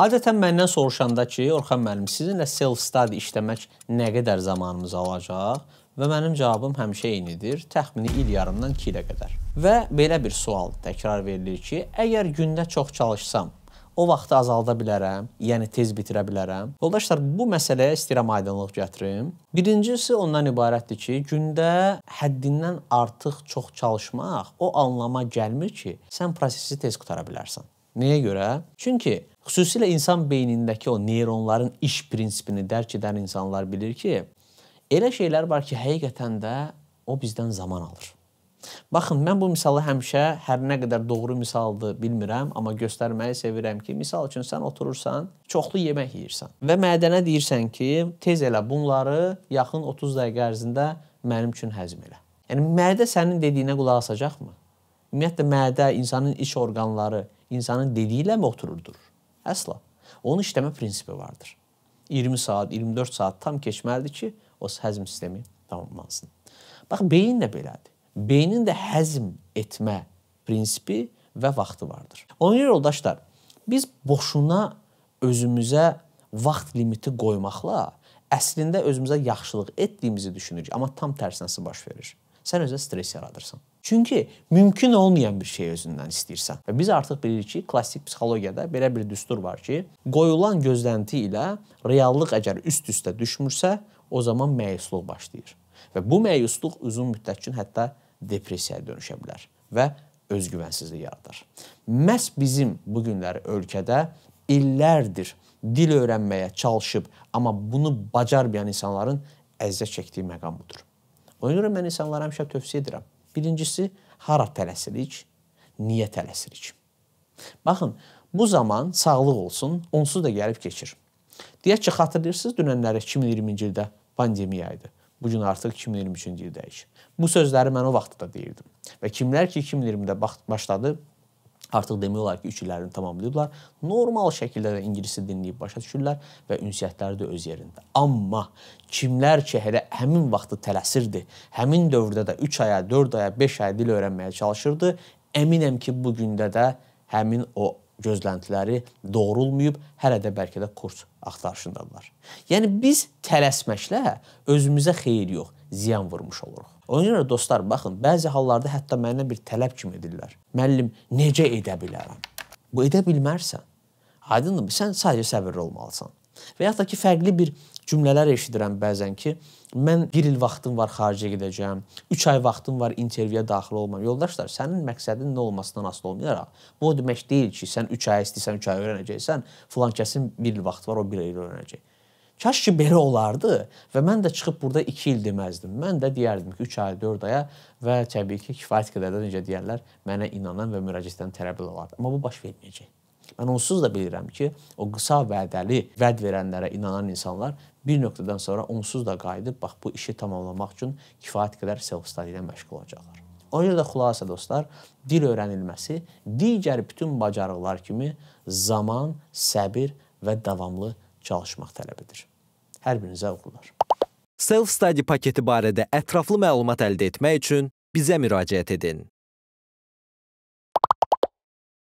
Adətən məndən soruşanda ki, Orxan müəllim, sizinlə self study işləmək nə qədər zamanımızı alacaq? Və mənim cavabım həmişə eynidir, təxmini il yarımdan 2 ilə qədər. Və belə bir sual təkrar verilir ki, əgər gündə çox çalışsam, o vaxtı azalda bilərəm, yəni tez bitirə bilərəm. Yoldaşlar, bu məsələyə istəyirəm aydınlıq gətirim. Birincisi ondan ibarətdir ki, gündə həddindən artıq çox çalışmaq o anlama gəlmir ki, sən prosesi tez qutara bilərsən. Nəyə görə? Çünki xüsusilə insan beynindəki o neyronların iş prinsipini dərk edən insanlar bilir ki, elə şeylər var ki, həqiqətən də o bizdən zaman alır. Baxın, mən bu misalı həmişə hər nə qədər doğru misaldır bilmirəm, amma göstərməyi sevirəm ki, misal üçün sən oturursan, çoxlu yemək yeyirsən və mədənə deyirsən ki, tez elə bunları yaxın 30 dəqiqə ərzində mənim üçün həzm elə. Yəni mədə sənin dediyinə qulaq asacaqmı? Ümumiyyətlə mədə, insanın iç orqanları insanın dediyi ilə mi otururdur? Əsla. Onun işləmə prinsipi vardır. 20 saat, 24 saat tam keçməlidir ki, o həzm sistemi tamamlansın. Bax, beyin də belədir. Beynin də həzm etmə prinsipi və vaxtı vardır. Onun yerə yoldaşlar, biz boşuna özümüzə vaxt limiti qoymaqla əslində özümüzə yaxşılıq etdiyimizi düşünürük, amma tam tərsinəsi baş verir sən özünə stress yaradırsan. Çünki mümkün olmayan bir şey özündən istəyirsən. Və biz artıq bilirik ki, klassik psixologiyada belə bir düstur var ki, qoyulan gözlənti ilə reallıq əgər üst-üstə düşmürsə, o zaman məyusluq başlayır. Və bu məyusluq uzun müddət üçün hətta depressiyaya dönüşə bilər və özgüvənsizlik yaradır. Məs bizim bu günləri ölkədə illərdir dil öyrənməyə çalışıb, amma bunu bacarmayan insanların əziyyət çəkdiyi məqam budur. Ona görə mən insanlara həmişə tövsiyə edirəm. Birincisi, hara tələsirik, niyə tələsirik? Baxın, bu zaman sağlıq olsun, onsuz da gəlib keçir. Deyək ki, xatırlayırsınız dünənləri 2020-ci ildə pandemiya idi. Bu gün artıq 2023-cü ildəyik. Bu sözləri mən o vaxt da deyirdim. Və kimlər ki 2020-də başladı, artıq demək olar ki, 3 illərini tamamlayıblar. Normal şəkildə də ingiliscə dinləyib başa düşürlər və ünsiyyətləri də öz yerində. Amma kimlər ki, hələ həmin vaxtı tələsirdi, həmin dövrdə də 3 aya, 4 aya, 5 aya dil öyrənməyə çalışırdı, əminəm ki, bu gündə də həmin o gözləntiləri doğrulmayıb, hələ də bəlkə də kurs axtarışındadılar. Yəni biz tələsməklə özümüzə xeyir yox, ziyan vurmuş oluruq. Ona görə dostlar, baxın, bəzi hallarda hətta məndən bir tələb kimi edirlər. Müəllim, necə edə bilərəm? Bu edə bilmərsən. Aydındır? Sən sadəcə səbirli olmalısan. Və yaxud da ki, fərqli bir cümlələr eşidirəm bəzən ki, mən 1 il vaxtım var xaricə gedəcəm, 3 ay vaxtım var intervyuya daxil olmam. Yoldaşlar, sənin məqsədin nə olmasından asılı olmayaraq, bu o demək deyil ki, sən 3 ay istəyirsən, 3 ay öyrənəcəksən, filan kəsin 1 il vaxtı var, o 1 il öyrənəcək. Kaş ki belə olardı və mən də çıxıb burada 2 il deməzdim. Mən də deyərdim ki, 3 ay, 4 aya və təbii ki, kifayət qədər də necə deyirlər, mənə inanan və müraciət edən tələbə olardı. Amma bu baş verməyəcək. Mən onsuz da bilirəm ki, o qısa vədəli vəd verənlərə inanan insanlar bir nöqtədən sonra onsuz da qayıdıb bax bu işi tamamlamaq üçün kifayət qədər self-study ilə məşğul olacaqlar. Ona görə də xülasə dostlar, dil öyrənilməsi digər bütün bacarıqlar kimi zaman, səbir və davamlı çalışmaq tələb edir. Hər birinizə uğurlar. Self-study paketi barədə ətraflı məlumat əldə etmək üçün bizə müraciət edin.